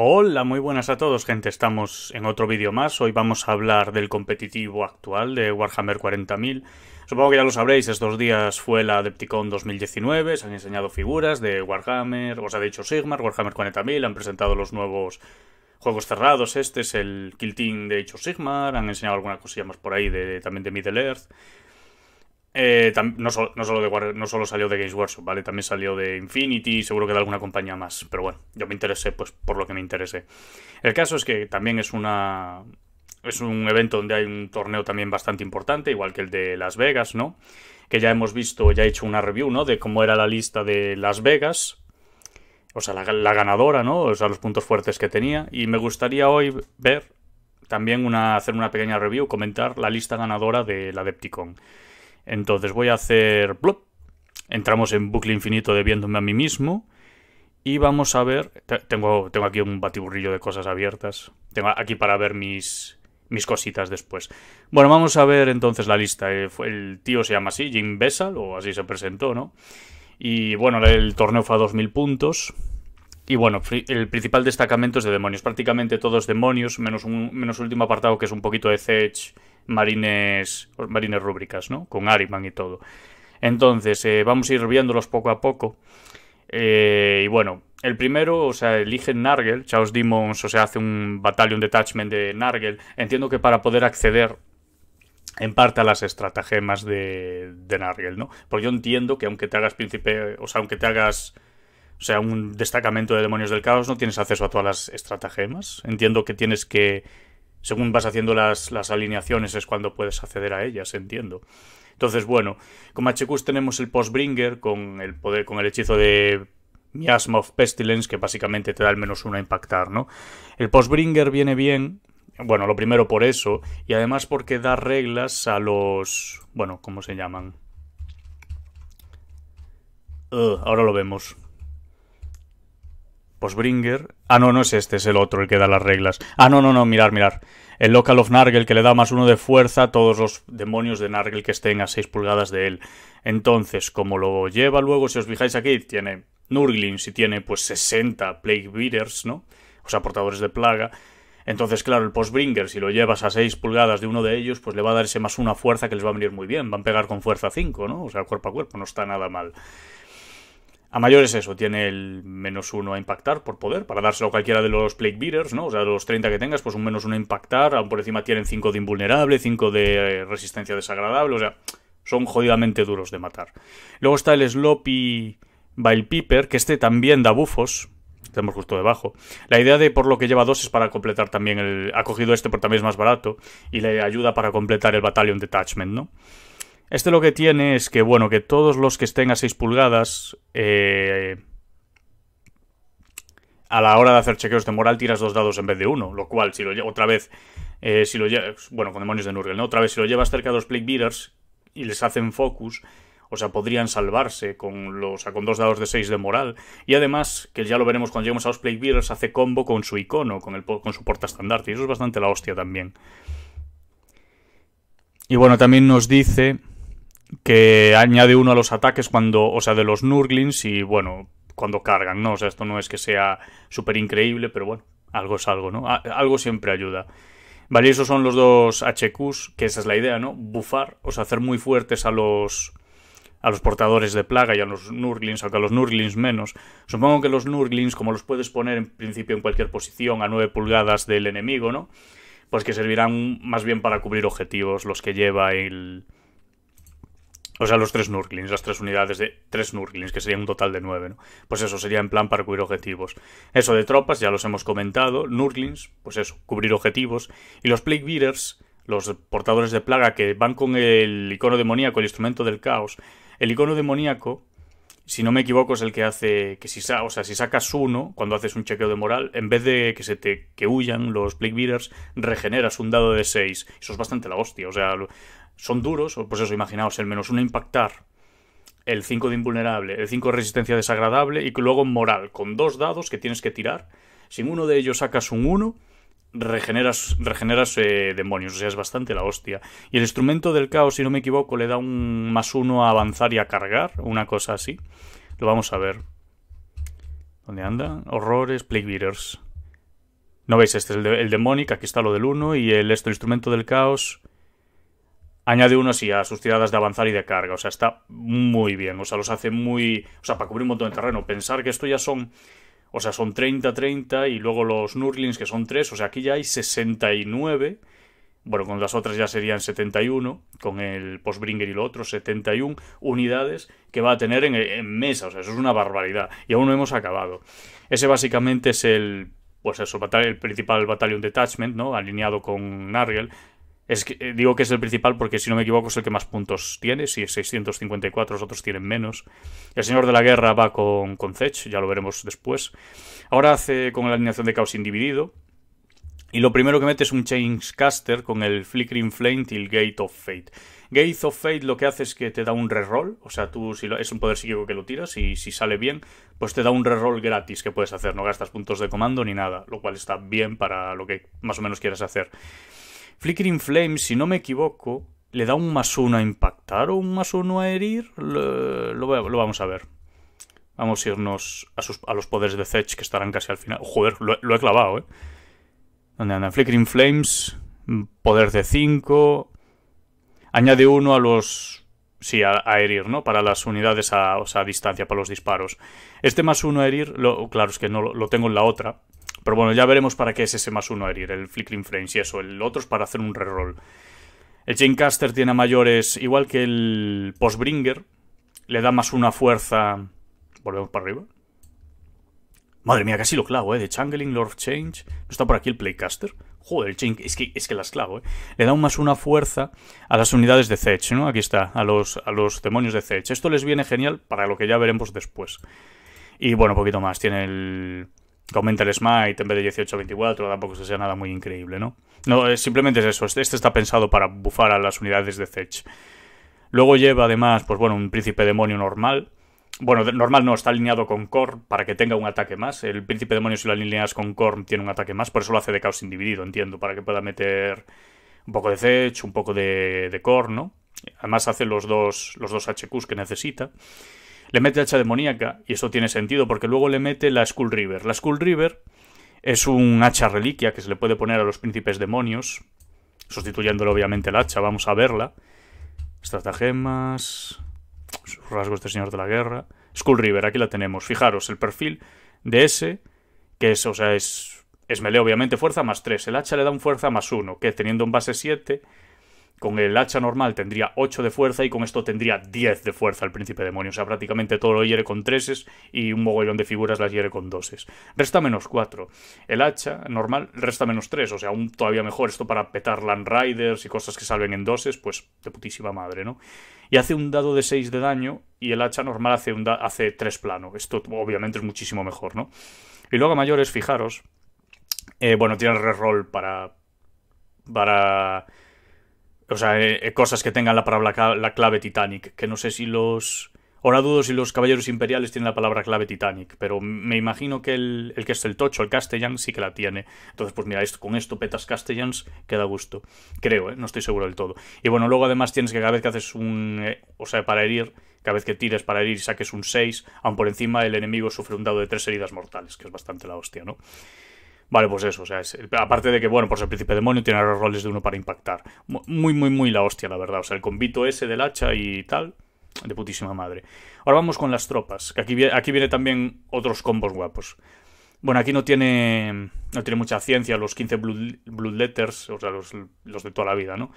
Hola, muy buenas a todos gente, estamos en otro vídeo más, hoy vamos a hablar del competitivo actual de Warhammer 40.000 Supongo que ya lo sabréis, estos días fue la Depticon 2019, se han enseñado figuras de Warhammer, os ha dicho Sigmar, Warhammer 40.000, han presentado los nuevos juegos cerrados, este es el Kill de hecho Sigmar, han enseñado alguna cosilla más por ahí también de Middle Earth eh, no, solo salió de Games Workshop, ¿vale? También salió de Infinity, seguro que de alguna compañía más. Pero bueno, yo me interesé pues por lo que me interesé. El caso es que también es una. Es un evento donde hay un torneo también bastante importante, igual que el de Las Vegas, ¿no? Que ya hemos visto, ya he hecho una review, ¿no? De cómo era la lista de Las Vegas. O sea, la, ganadora, ¿no? O sea, los puntos fuertes que tenía. Y me gustaría hoy ver también una, hacer una pequeña review, comentar la lista ganadora de la Depticon. Entonces voy a hacer... Entramos en bucle infinito de viéndome a mí mismo. Y vamos a ver... Tengo, tengo aquí un batiburrillo de cosas abiertas. Tengo aquí para ver mis, mis cositas después. Bueno, vamos a ver entonces la lista. Eh, el, tío se llama así, Jim Bessal, o así se presentó, ¿no? Y bueno, el torneo fue a 2.000 puntos. Y bueno, el principal destacamento es de demonios. Prácticamente todos demonios, menos un menos último apartado que es un poquito de Zedge marines, marines rúbricas, ¿no? Con Ariman y todo. Entonces, eh, vamos a ir viéndolos poco a poco. Eh, y bueno, el primero, o sea, eligen Nargel, Chaos Demons, o sea, hace un Battalion Detachment de Nargel. Entiendo que para poder acceder en parte a las estratagemas de, de Nargel, ¿no? Porque yo entiendo que aunque te hagas príncipe, o sea, aunque te hagas, o sea, un destacamento de demonios del caos, no tienes acceso a todas las estratagemas. Entiendo que tienes que según vas haciendo las, alineaciones es cuando puedes acceder a ellas, entiendo. Entonces, bueno, con HQs tenemos el Postbringer con el poder, con el hechizo de Miasma of Pestilence, que básicamente te da al menos uno a impactar, ¿no? El Postbringer viene bien, bueno, lo primero por eso, y además porque da reglas a los. Bueno, ¿cómo se llaman? ahora lo vemos. ¿Postbringer? Ah, no, no es este, es el otro el que da las reglas. Ah, no, no, no, mirar, mirar. El Local of Nargel que le da más uno de fuerza a todos los demonios de Nargel que estén a 6 pulgadas de él. Entonces, como lo lleva luego, si os fijáis aquí, tiene Nurglins si tiene pues 60 Plague Beaters, ¿no? O sea, portadores de plaga. Entonces, claro, el Postbringer, si lo llevas a 6 pulgadas de uno de ellos, pues le va a dar ese más una fuerza que les va a venir muy bien. Van a pegar con fuerza 5, ¿no? O sea, cuerpo a cuerpo, no está nada mal. A mayores eso, tiene el menos uno a impactar por poder, para dárselo a cualquiera de los Plague Beaters, ¿no? O sea, los 30 que tengas, pues un menos uno a impactar, aún por encima tienen 5 de invulnerable, 5 de eh, resistencia desagradable, o sea, son jodidamente duros de matar. Luego está el Sloppy Vile Piper, que este también da bufos, tenemos justo debajo. La idea de por lo que lleva dos es para completar también el... Ha cogido este porque también es más barato y le ayuda para completar el Battalion Detachment, ¿no? Este lo que tiene es que, bueno, que todos los que estén a 6 pulgadas, eh, a la hora de hacer chequeos de moral tiras dos dados en vez de uno, lo cual, si lo otra vez, eh, si lo llevas, bueno, con demonios de Nurgle, ¿no? Otra vez, si lo llevas cerca de los Plague Beaters y les hacen focus, o sea, podrían salvarse con los, con dos dados de 6 de moral. Y además, que ya lo veremos cuando lleguemos a los Plague Beaters, hace combo con su icono, con, el, con su porta estandarte, y eso es bastante la hostia también. Y bueno, también nos dice que añade uno a los ataques cuando, o sea, de los Nurglings y bueno, cuando cargan, ¿no? O sea, esto no es que sea súper increíble, pero bueno, algo es algo, ¿no? algo siempre ayuda. Vale, esos son los dos HQs, que esa es la idea, ¿no? Bufar, o sea, hacer muy fuertes a los a los portadores de plaga y a los Nurglings, aunque a los Nurglings menos. Supongo que los Nurglings, como los puedes poner en principio en cualquier posición a 9 pulgadas del enemigo, ¿no? Pues que servirán más bien para cubrir objetivos los que lleva el, o sea, los tres Nurglings, las tres unidades de tres Nurglings, que serían un total de nueve, ¿no? Pues eso, sería en plan para cubrir objetivos. Eso de tropas, ya los hemos comentado. Nurglings, pues eso, cubrir objetivos. Y los Plague Beaters, los portadores de plaga que van con el icono demoníaco, el instrumento del caos. El icono demoníaco, si no me equivoco, es el que hace que si, o sea, si sacas uno, cuando haces un chequeo de moral, en vez de que se te que huyan los Plague Beaters, regeneras un dado de seis. Eso es bastante la hostia. O sea, son duros, pues eso, imaginaos, el menos uno impactar, el 5 de invulnerable, el 5 de resistencia desagradable y luego moral, con dos dados que tienes que tirar. Si en uno de ellos sacas un 1, regeneras, regeneras eh, demonios, o sea, es bastante la hostia. Y el instrumento del caos, si no me equivoco, le da un más uno a avanzar y a cargar, una cosa así. Lo vamos a ver. ¿Dónde anda? Horrores, Plague Beaters. No veis, este es el, de, aquí está lo del 1 y el, esto el instrumento del caos añade uno así a sus tiradas de avanzar y de carga. O sea, está muy bien. O sea, los hace muy. O sea, para cubrir un montón de terreno. Pensar que esto ya son. O sea, son 30, 30 y luego los Nurlings que son 3. O sea, aquí ya hay 69. Bueno, con las otras ya serían 71, con el Postbringer y lo otro, 71 unidades que va a tener en, mesa. O sea, eso es una barbaridad. Y aún no hemos acabado. Ese básicamente es el pues eso, el principal Battalion Detachment, ¿no? Alineado con narriel eh, digo que es el principal porque, si no me equivoco, es el que más puntos tiene. Si es 654, los otros tienen menos. El Señor de la Guerra va con, con ya lo veremos después. Ahora hace con la alineación de caos individuo Y lo primero que mete es un caster con el Flickering Flame y el Gate of Fate. Gate of Fate lo que hace es que te da un reroll, o sea, tú si es un poder psíquico que lo tiras y si sale bien, pues te da un reroll gratis que puedes hacer, no gastas puntos de comando ni nada, lo cual está bien para lo que más o menos quieras hacer. Flickering Flames, si no me equivoco, le da un más uno a impactar o un más uno a herir. Lo, vamos a ver. Vamos a irnos a, sus, a los poderes de Fetch que estarán casi al final. Joder, lo, he clavado, ¿eh? ¿Dónde andan? Flickering Flames, poder de 5. Añade uno a los sí, a, herir, ¿no? Para las unidades a, o distancia, para los disparos. Este más uno a herir, lo, claro, es que no lo tengo en la otra. Pero bueno, ya veremos para qué es ese más uno herir, el Flickering Frames y eso. El otro es para hacer un reroll. El Chaincaster tiene mayores, igual que el Postbringer, le da más una fuerza. Volvemos para arriba. Madre mía, casi lo clavo, ¿eh? De Changeling, Lord Change. ¿No está por aquí el Playcaster? Joder, el Chain... es, que, es que las clavo, ¿eh? Le da un más una fuerza a las unidades de Zedge, ¿no? Aquí está, a los, a los demonios de Zedge. Esto les viene genial para lo que ya veremos después. Y bueno, un poquito más. Tiene el que aumenta el smite en vez de 18 24, tampoco se sea nada muy increíble, ¿no? No, simplemente es eso, este, este está pensado para bufar a las unidades de Zech. Luego lleva además, pues bueno, un príncipe demonio normal. Bueno, normal no, está alineado con Korn para que tenga un ataque más. El príncipe demonio si lo alineas con Korn tiene un ataque más, por eso lo hace de caos individuo, entiendo, para que pueda meter un poco de Zech, un poco de, de Korn, ¿no? Además hace los dos, los dos HQs que necesita. Le mete hacha demoníaca, y eso tiene sentido, porque luego le mete la Skull River. La Skull River es un hacha reliquia que se le puede poner a los príncipes demonios, sustituyéndole obviamente el hacha, vamos a verla. Estratagemas, sus rasgos de señor de la guerra. Skull River, aquí la tenemos. Fijaros, el perfil de ese, que es, o sea, es, es melee obviamente, fuerza más 3. El hacha le da un fuerza más 1, que teniendo un base 7 con el hacha normal tendría 8 de fuerza y con esto tendría 10 de fuerza el príncipe demonio. O sea, prácticamente todo lo hiere con treses y un mogollón de figuras las hiere con doses. Resta menos 4. El hacha normal resta menos 3. O sea, aún todavía mejor. Esto para petar Land Riders y cosas que salven en doses, pues de putísima madre, ¿no? Y hace un dado de 6 de daño y el hacha normal hace, un hace 3 plano. Esto obviamente es muchísimo mejor, ¿no? Y luego a mayores, fijaros. Eh, bueno, tiene reroll para. para o sea, eh, eh, cosas que tengan la palabra la clave Titanic, que no sé si los... Ahora dudo si los caballeros imperiales tienen la palabra clave Titanic, pero me imagino que el, que es el tocho, el Castellan sí que la tiene. Entonces, pues mira, esto, con esto petas Castellans, queda gusto. Creo, ¿eh? no estoy seguro del todo. Y bueno, luego además tienes que cada vez que haces un... Eh, o sea, para herir, cada vez que tires para herir y saques un 6, aun por encima el enemigo sufre un dado de 3 heridas mortales, que es bastante la hostia, ¿no? Vale, pues eso, o sea, es, aparte de que, bueno, pues el príncipe demonio tiene los roles de uno para impactar. Muy, muy, muy la hostia, la verdad. O sea, el convito ese del hacha y tal, de putísima madre. Ahora vamos con las tropas, que aquí, aquí viene también otros combos guapos. Bueno, aquí no tiene, no tiene mucha ciencia los 15 blood, letters, o sea, los, los, de toda la vida, ¿no?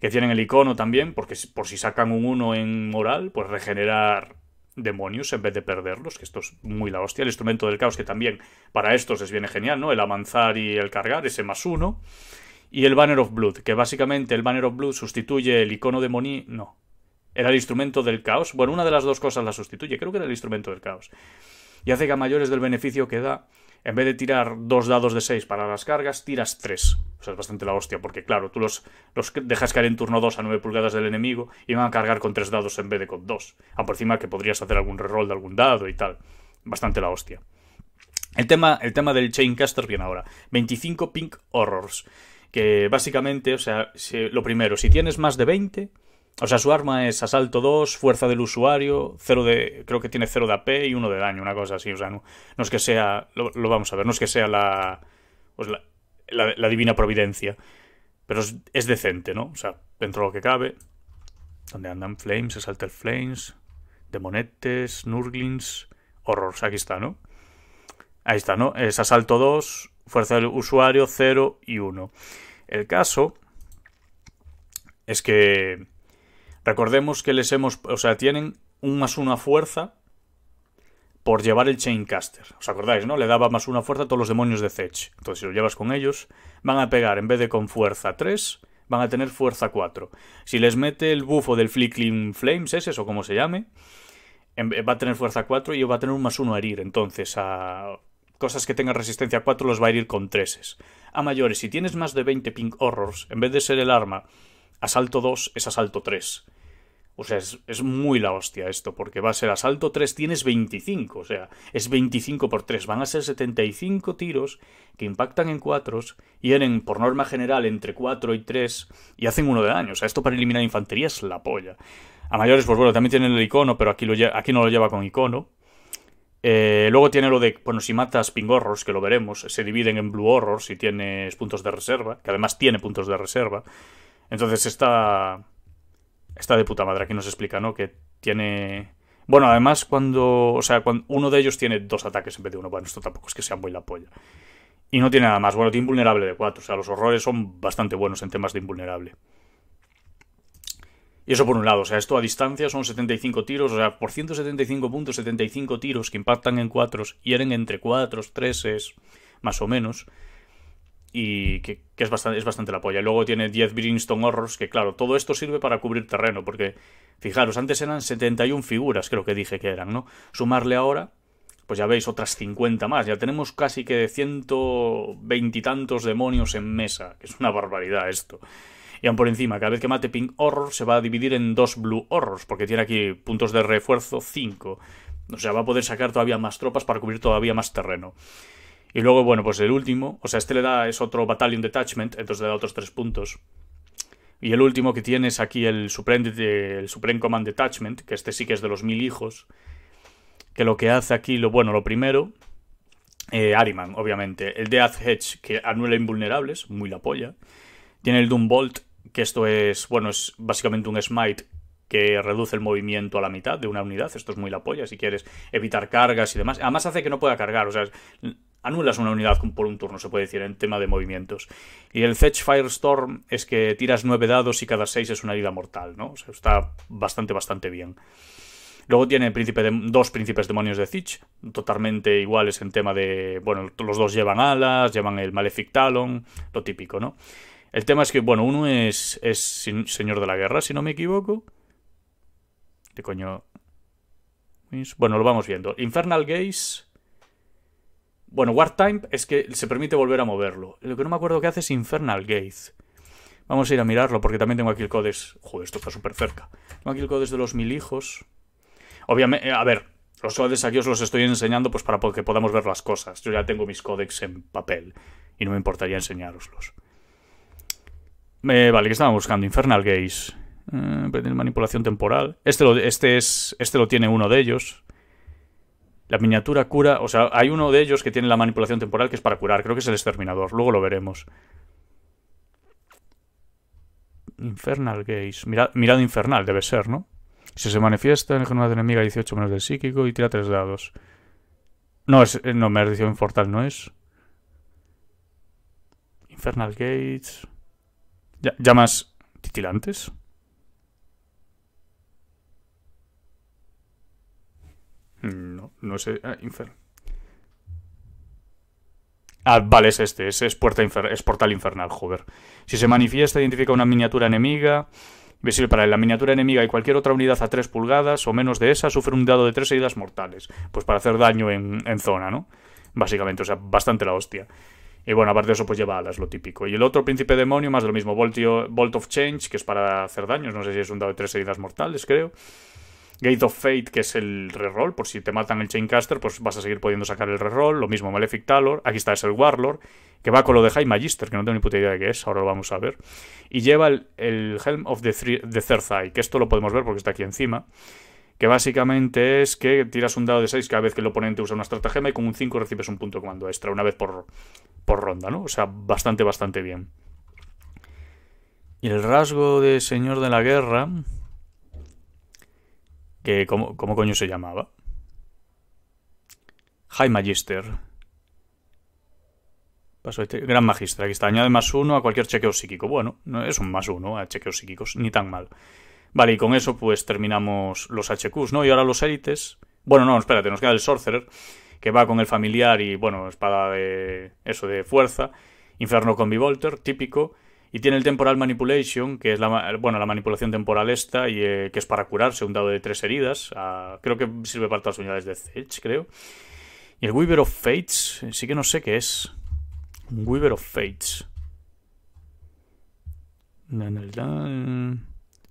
Que tienen el icono también, porque por si sacan un 1 en moral, pues regenerar demonios en vez de perderlos, que esto es muy la hostia. El instrumento del caos, que también para estos es bien genial, ¿no? El avanzar y el cargar, ese más uno. Y el Banner of Blood, que básicamente el Banner of Blood sustituye el icono demoní. No. Era el instrumento del caos. Bueno, una de las dos cosas la sustituye, creo que era el instrumento del caos. Y hace que a mayores del beneficio que da, en vez de tirar dos dados de 6 para las cargas, tiras 3. O sea, es bastante la hostia, porque claro, tú los, dejas caer en turno 2 a 9 pulgadas del enemigo y van a cargar con 3 dados en vez de con 2. A por encima que podrías hacer algún reroll de algún dado y tal. Bastante la hostia. El tema, el tema del Chaincaster viene ahora. 25 Pink Horrors. Que básicamente, o sea, lo primero, si tienes más de 20 o sea, su arma es asalto 2, fuerza del usuario, 0 de. Creo que tiene 0 de AP y 1 de daño, una cosa así. O sea, no, no es que sea. Lo, vamos a ver, no es que sea la. Pues la, divina providencia. Pero es, decente, ¿no? O sea, dentro de lo que cabe. Donde andan Flames, el Flames, Demonetes, Nurglings, Horrors. Aquí está, ¿no? Ahí está, ¿no? Es asalto 2, fuerza del usuario 0 y 1. El caso es que Recordemos que les hemos. O sea, tienen un más una fuerza por llevar el Chaincaster. ¿Os acordáis, no? Le daba más una fuerza a todos los demonios de Fetch. Entonces, si lo llevas con ellos, van a pegar en vez de con fuerza 3, van a tener fuerza 4. Si les mete el bufo del Flickling Flames, es eso como se llame, va a tener fuerza 4 y va a tener un más uno a herir. Entonces, a cosas que tengan resistencia 4 los va a herir con 3. A mayores, si tienes más de 20 pink horrors, en vez de ser el arma asalto 2, es asalto 3. O sea, es, muy la hostia esto, porque va a ser asalto 3, tienes 25, o sea, es 25 por 3, van a ser 75 tiros que impactan en 4, vienen, por norma general entre 4 y 3 y hacen uno de daño, o sea, esto para eliminar infantería es la polla. A mayores, pues bueno, también tienen el icono, pero aquí, lo aquí no lo lleva con icono. Eh, luego tiene lo de, bueno, si matas pingorros, que lo veremos, se dividen en blue horrors si tienes puntos de reserva, que además tiene puntos de reserva. Entonces está está de puta madre. Aquí nos explica, ¿no? Que tiene. Bueno, además, cuando. O sea, cuando uno de ellos tiene dos ataques en vez de uno. Bueno, esto tampoco es que sea muy la polla. Y no tiene nada más. Bueno, tiene invulnerable de cuatro, O sea, los horrores son bastante buenos en temas de invulnerable. Y eso por un lado. O sea, esto a distancia son 75 tiros. O sea, por 175 puntos, 75 tiros que impactan en y hieren entre cuatro, treses, más o menos y que, es, bastante, es bastante la polla. luego tiene 10 Brimstone Horrors, que claro, todo esto sirve para cubrir terreno, porque fijaros, antes eran 71 figuras, creo que dije que eran, ¿no? Sumarle ahora, pues ya veis, otras 50 más. Ya tenemos casi que 120 y tantos demonios en mesa, que es una barbaridad esto. Y aún por encima, cada vez que mate Pink Horror se va a dividir en dos Blue Horrors, porque tiene aquí puntos de refuerzo 5. O sea, va a poder sacar todavía más tropas para cubrir todavía más terreno. Y luego, bueno, pues el último, o sea, este le da, es otro Battalion Detachment, entonces le da otros tres puntos. Y el último que tiene aquí el Supreme, Supreme Command Detachment, que este sí que es de los mil hijos, que lo que hace aquí, lo bueno, lo primero, eh, Ariman, obviamente, el Death Hedge, que anula invulnerables, muy la polla. Tiene el Doom Bolt, que esto es, bueno, es básicamente un smite que reduce el movimiento a la mitad de una unidad. Esto es muy la polla, si quieres evitar cargas y demás. Además hace que no pueda cargar, o sea, anulas una unidad por un turno, se puede decir, en tema de movimientos. Y el Fetch Firestorm es que tiras nueve dados y cada seis es una herida mortal, ¿no? O sea, está bastante, bastante bien. Luego tiene príncipe de, dos príncipes demonios de Zich, totalmente iguales en tema de. Bueno, los dos llevan alas, llevan el Malefic Talon, lo típico, ¿no? El tema es que, bueno, uno es, es señor de la guerra, si no me equivoco. ¿Qué coño? Bueno, lo vamos viendo. Infernal Gaze bueno, Wartime es que se permite volver a moverlo. Lo que no me acuerdo que hace es Infernal Gaze. Vamos a ir a mirarlo porque también tengo aquí el códex. Joder, esto está súper cerca. Tengo aquí el codes de los mil hijos. Obviamente, eh, a ver, los codes aquí os los estoy enseñando pues para que podamos ver las cosas. Yo ya tengo mis códex en papel y no me importaría enseñároslos. Eh, vale, que estaba buscando? Infernal Gaze. Eh, manipulación temporal. Este, este, es, este lo tiene uno de ellos. La miniatura cura, o sea, hay uno de ellos que tiene la manipulación temporal que es para curar, creo que es el exterminador, luego lo veremos. Infernal Gaze, Mira, mirada infernal debe ser, ¿no? Si se manifiesta en el de enemiga 18 menos del psíquico y tira tres dados. No, es, eh, no, dicho infortal no es. Infernal Gates. Llamas titilantes. No, no sé. Ah, Infer. Ah, vale, es este, es, puerta es portal infernal, joder. Si se manifiesta, identifica una miniatura enemiga. Visible para la miniatura enemiga y cualquier otra unidad a 3 pulgadas o menos de esa, sufre un dado de 3 heridas mortales. Pues para hacer daño en, zona, ¿no? Básicamente, o sea, bastante la hostia. Y bueno, aparte de eso, pues lleva alas, lo típico. Y el otro príncipe demonio, más de lo mismo, Voltio, bolt of Change, que es para hacer daños. No sé si es un dado de tres heridas mortales, creo. Gate of Fate, que es el reroll, por si te matan el Chaincaster, pues vas a seguir pudiendo sacar el reroll. Lo mismo Malefic Talor. Aquí está, es el Warlord, que va con lo de High Magister, que no tengo ni puta idea de qué es, ahora lo vamos a ver. Y lleva el, Helm of the, Third Eye, que esto lo podemos ver porque está aquí encima. Que básicamente es que tiras un dado de 6 cada vez que el oponente usa una estratagema y con un 5 recibes un punto comando extra, una vez por, por ronda, ¿no? O sea, bastante, bastante bien. Y el rasgo de Señor de la Guerra, que ¿cómo, coño se llamaba? High Magister. este. Gran Magister, aquí está. Añade más uno a cualquier chequeo psíquico. Bueno, no es un más uno a chequeos psíquicos, ni tan mal. Vale, y con eso pues terminamos los HQs, ¿no? Y ahora los élites. Bueno, no, espérate, nos queda el Sorcerer, que va con el familiar y, bueno, espada de... eso de fuerza. Inferno con Bivolter, típico. Y tiene el Temporal Manipulation, que es la, bueno, la manipulación temporal esta, y, eh, que es para curarse un dado de tres heridas. creo que sirve para todas las unidades de Zedge, creo. Y el Weaver of Fates, sí que no sé qué es. Weaver of Fates.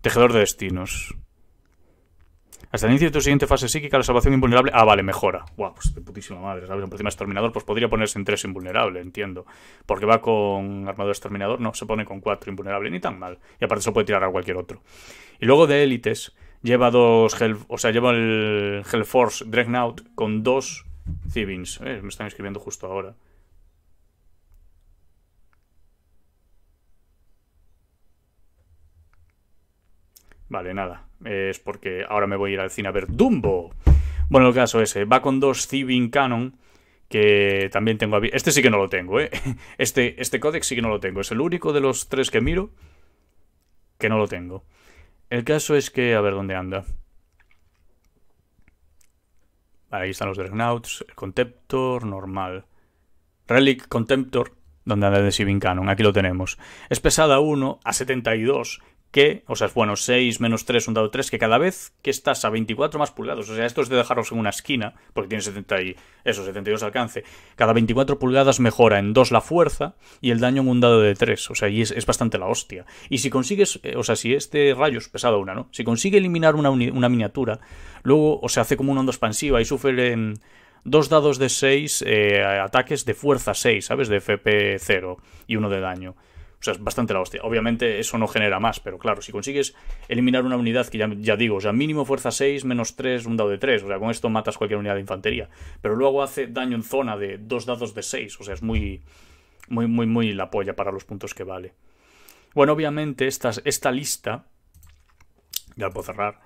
Tejedor de destinos. Hasta el inicio de tu siguiente fase psíquica, la salvación invulnerable. Ah, vale, mejora. Guau, pues de putísima madre, ¿sabes? Encima exterminador, pues podría ponerse en 3 invulnerable, entiendo. Porque va con armador exterminador, no, se pone con 4 invulnerable, ni tan mal. Y aparte se puede tirar a cualquier otro. Y luego de élites, lleva dos o sea, lleva el Hellforce Dreadnought con dos Civins. Eh, me están escribiendo justo ahora. Vale, nada. Es porque ahora me voy a ir al cine a ver Dumbo. Bueno, el caso ese. Va con dos Thieving Canon que también tengo... Este sí que no lo tengo, ¿eh? Este, este códex sí que no lo tengo. Es el único de los tres que miro que no lo tengo. El caso es que... A ver dónde anda. Ahí están los Dreadnoughts. El Contemptor, normal. Relic Contemptor, donde anda el de Civin Canon. Aquí lo tenemos. Es pesada 1 a 72, que, o sea, es bueno, 6 menos 3, un dado 3, que cada vez que estás a 24 más pulgadas, o sea, esto es de dejarlos en una esquina, porque tiene 70 y, eso, 72 alcance, cada 24 pulgadas mejora en 2 la fuerza y el daño en un dado de 3, o sea, y es, es bastante la hostia. Y si consigues, eh, o sea, si este rayo es pesado una, ¿no? Si consigue eliminar una, una miniatura, luego, o sea, hace como una onda expansiva y sufre... En, dos dados de 6 eh, ataques de fuerza 6, ¿sabes? De FP 0 y uno de daño sea, es bastante la hostia. Obviamente eso no genera más, pero claro, si consigues eliminar una unidad que ya, digo, o sea, mínimo fuerza 6, menos 3, un dado de 3, o sea, con esto matas cualquier unidad de infantería. Pero luego hace daño en zona de dos dados de 6, o sea, es muy, muy, muy, muy la polla para los puntos que vale. Bueno, obviamente esta, esta lista, ya puedo cerrar,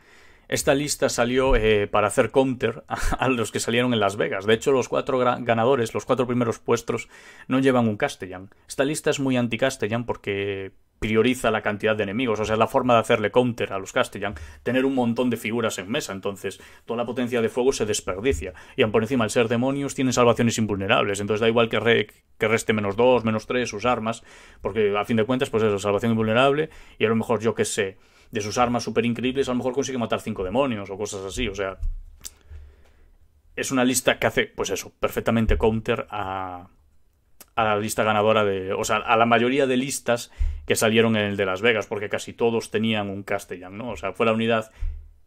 esta lista salió eh, para hacer counter a, los que salieron en Las Vegas. De hecho, los cuatro ganadores, los cuatro primeros puestos, no llevan un Castellan. Esta lista es muy anti-Castellan porque prioriza la cantidad de enemigos. O sea, la forma de hacerle counter a los Castellan, tener un montón de figuras en mesa. Entonces, toda la potencia de fuego se desperdicia. Y por encima, el ser demonios, tiene salvaciones invulnerables. Entonces, da igual que, que reste menos dos, menos tres, sus armas, porque a fin de cuentas, pues la salvación invulnerable. Y a lo mejor, yo qué sé de sus armas súper increíbles, a lo mejor consigue matar cinco demonios o cosas así. O sea, es una lista que hace, pues eso, perfectamente counter a, a la lista ganadora de. O sea, a la mayoría de listas que salieron en el de Las Vegas, porque casi todos tenían un Castellan, ¿no? O sea, fue la unidad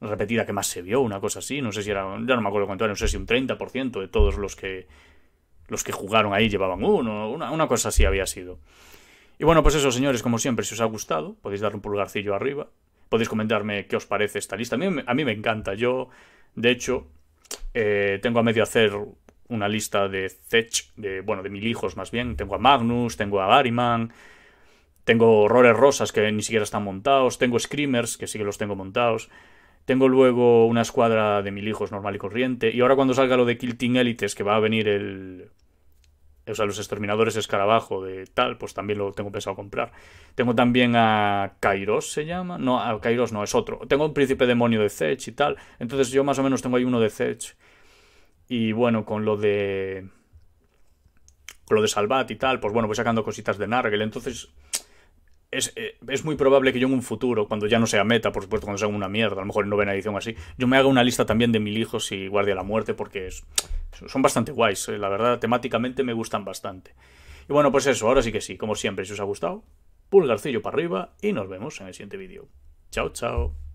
repetida que más se vio, una cosa así. No sé si era. Ya no me acuerdo cuánto era, no sé si un 30% de todos los que. Los que jugaron ahí llevaban uno, una cosa así había sido. Y bueno, pues eso, señores, como siempre, si os ha gustado, podéis dar un pulgarcillo arriba, podéis comentarme qué os parece esta lista. A mí, me encanta. Yo, de hecho, eh, tengo a medio hacer una lista de Zech, de, bueno, de mil hijos más bien. Tengo a Magnus, tengo a Ariman, tengo horrores rosas que ni siquiera están montados, tengo Screamers, que sí que los tengo montados. Tengo luego una escuadra de mil hijos normal y corriente. Y ahora cuando salga lo de Kilting Elites, que va a venir el, o sea, los exterminadores escarabajo de tal, pues también lo tengo pensado comprar. Tengo también a Kairos, se llama. No, a Kairos no, es otro. Tengo un príncipe demonio de Zech y tal. Entonces yo más o menos tengo ahí uno de Zech. Y bueno, con lo de. Con lo de Salvat y tal, pues bueno, voy sacando cositas de Nargel. Entonces eh, es, muy probable que yo en un futuro, cuando ya no sea meta, por supuesto, cuando sea una mierda, a lo mejor en novena edición así, yo me haga una lista también de mil hijos y Guardia la Muerte, porque son bastante guays, eh, la verdad, temáticamente me gustan bastante. Y bueno, pues eso, ahora sí que sí, como siempre, si os ha gustado, pulgarcillo para arriba y nos vemos en el siguiente vídeo. Chao, chao.